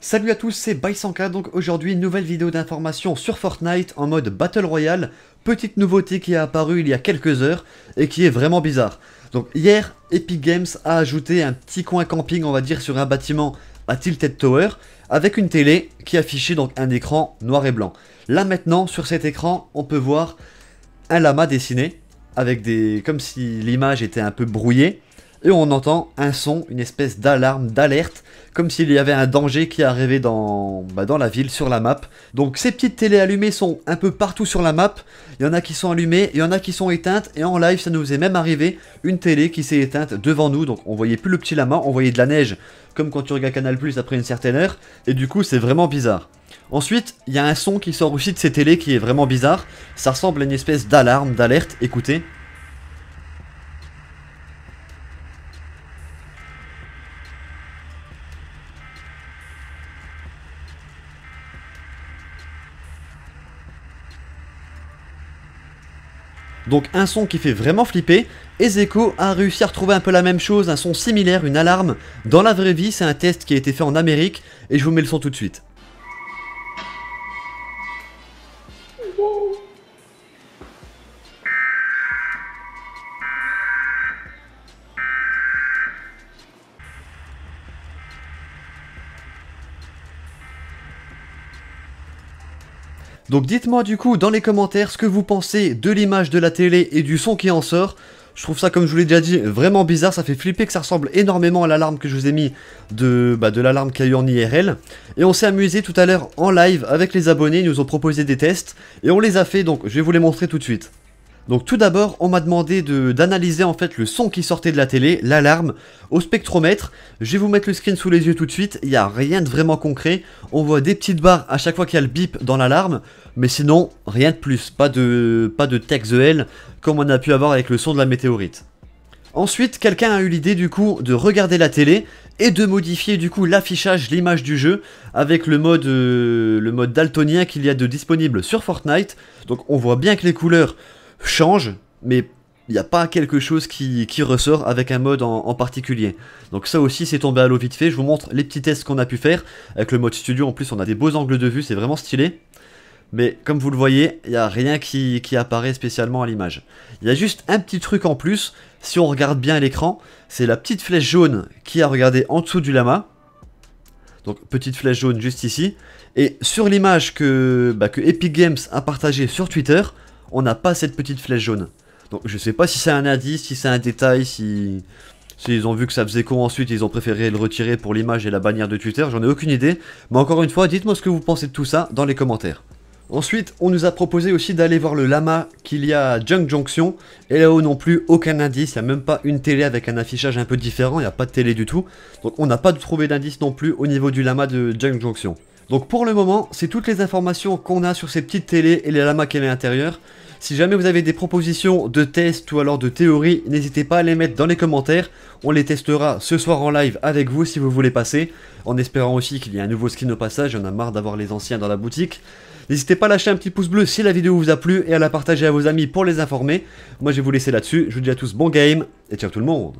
Salut à tous, c'est Baisanka, donc aujourd'hui nouvelle vidéo d'information sur Fortnite en mode Battle Royale, petite nouveauté qui est apparue il y a quelques heures et qui est vraiment bizarre. Donc hier, Epic Games a ajouté un petit coin camping on va dire sur un bâtiment à Tilted Tower avec une télé qui affichait donc un écran noir et blanc. Là maintenant, sur cet écran, on peut voir un lama dessiné avec des... comme si l'image était un peu brouillée et on entend un son, une espèce d'alarme, d'alerte, comme s'il y avait un danger qui arrivait dans, bah, dans la ville, sur la map. Donc ces petites télés allumées sont un peu partout sur la map, il y en a qui sont allumées, il y en a qui sont éteintes, et en live ça nous est même arrivé, une télé qui s'est éteinte devant nous, donc on voyait plus le petit lama, on voyait de la neige, comme quand tu regardes Canal Plus après une certaine heure, et du coup c'est vraiment bizarre. Ensuite, il y a un son qui sort aussi de ces télés qui est vraiment bizarre, ça ressemble à une espèce d'alarme, d'alerte, écoutez... Donc un son qui fait vraiment flipper. Ezeko a réussi à retrouver un peu la même chose, un son similaire, une alarme. Dans la vraie vie, c'est un test qui a été fait en Amérique et je vous mets le son tout de suite. Donc dites-moi du coup dans les commentaires ce que vous pensez de l'image de la télé et du son qui en sort. Je trouve ça, comme je vous l'ai déjà dit, vraiment bizarre. Ça fait flipper que ça ressemble énormément à l'alarme que je vous ai mis de, bah, de l'alarme qu'il y a eu en IRL. Et on s'est amusé tout à l'heure en live avec les abonnés. Ils nous ont proposé des tests et on les a fait. Donc je vais vous les montrer tout de suite. Donc tout d'abord, on m'a demandé d'analyser en fait le son qui sortait de la télé, l'alarme, au spectromètre. Je vais vous mettre le screen sous les yeux tout de suite, il n'y a rien de vraiment concret. On voit des petites barres à chaque fois qu'il y a le bip dans l'alarme, mais sinon, rien de plus. Pas de, pas de texte comme on a pu avoir avec le son de la météorite. Ensuite, quelqu'un a eu l'idée du coup de regarder la télé et de modifier du coup l'affichage, l'image du jeu avec le mode, euh, le mode daltonien qu'il y a de disponible sur Fortnite. Donc on voit bien que les couleurs change, mais il n'y a pas quelque chose qui, qui ressort avec un mode en, particulier. Donc ça aussi c'est tombé à l'eau vite fait, je vous montre les petits tests qu'on a pu faire. Avec le mode studio en plus on a des beaux angles de vue, c'est vraiment stylé. Mais comme vous le voyez, il n'y a rien qui, qui, apparaît spécialement à l'image. Il y a juste un petit truc en plus, si on regarde bien l'écran, c'est la petite flèche jaune qui a regardé en dessous du lama. Donc petite flèche jaune juste ici. Et sur l'image que, bah, que Epic Games a partagée sur Twitter, on n'a pas cette petite flèche jaune. Donc je sais pas si c'est un indice, si c'est un détail, si... ils ont vu que ça faisait con ensuite, ils ont préféré le retirer pour l'image et la bannière de Twitter, j'en ai aucune idée. Mais encore une fois, dites-moi ce que vous pensez de tout ça dans les commentaires. Ensuite, on nous a proposé aussi d'aller voir le lama qu'il y a à Junk Junction. Et là-haut non plus, aucun indice, il n'y a même pas une télé avec un affichage un peu différent, il n'y a pas de télé du tout. Donc on n'a pas trouvé d'indice non plus au niveau du lama de Junk Junction. Donc pour le moment, c'est toutes les informations qu'on a sur ces petites télés et les lamas qu'elle est à l'intérieur. Si jamais vous avez des propositions de tests ou alors de théories, n'hésitez pas à les mettre dans les commentaires. On les testera ce soir en live avec vous si vous voulez passer. En espérant aussi qu'il y ait un nouveau skin au passage, on a marre d'avoir les anciens dans la boutique. N'hésitez pas à lâcher un petit pouce bleu si la vidéo vous a plu et à la partager à vos amis pour les informer. Moi je vais vous laisser là-dessus, je vous dis à tous bon game et ciao tout le monde